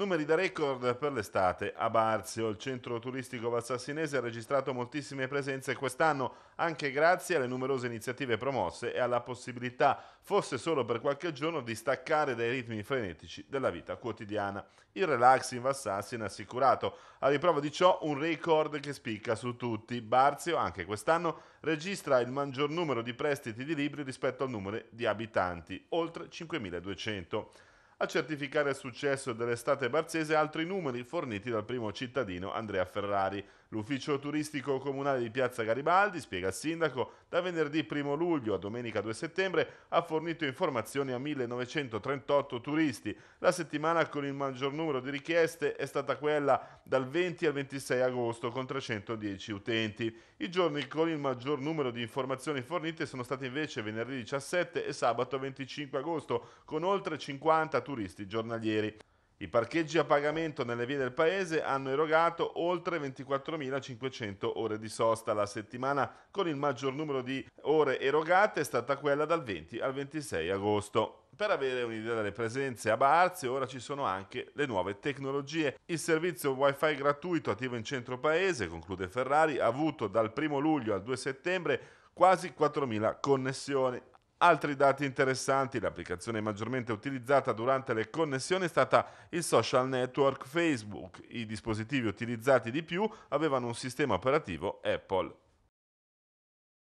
Numeri da record per l'estate a Barzio. Il centro turistico valsassinese ha registrato moltissime presenze quest'anno, anche grazie alle numerose iniziative promosse e alla possibilità, fosse solo per qualche giorno, di staccare dai ritmi frenetici della vita quotidiana. Il relax in Valsassina assicurato. A riprova di ciò un record che spicca su tutti. Barzio, anche quest'anno, registra il maggior numero di prestiti di libri rispetto al numero di abitanti, oltre 5.200. A certificare il successo dell'estate barzese altri numeri forniti dal primo cittadino Andrea Ferrari. L'ufficio turistico comunale di Piazza Garibaldi, spiega il sindaco, da venerdì 1 luglio a domenica 2 settembre ha fornito informazioni a 1938 turisti. La settimana con il maggior numero di richieste è stata quella dal 20 al 26 agosto con 310 utenti. I giorni con il maggior numero di informazioni fornite sono stati invece venerdì 17 e sabato 25 agosto con oltre 50 turisti turisti giornalieri. I parcheggi a pagamento nelle vie del paese hanno erogato oltre 24.500 ore di sosta la settimana, con il maggior numero di ore erogate è stata quella dal 20 al 26 agosto. Per avere un'idea delle presenze a Barzio ora ci sono anche le nuove tecnologie. Il servizio wifi gratuito attivo in centro paese, conclude Ferrari, ha avuto dal 1 luglio al 2 settembre quasi 4.000 connessioni. Altri dati interessanti, l'applicazione maggiormente utilizzata durante le connessioni è stata il social network Facebook. I dispositivi utilizzati di più avevano un sistema operativo Apple.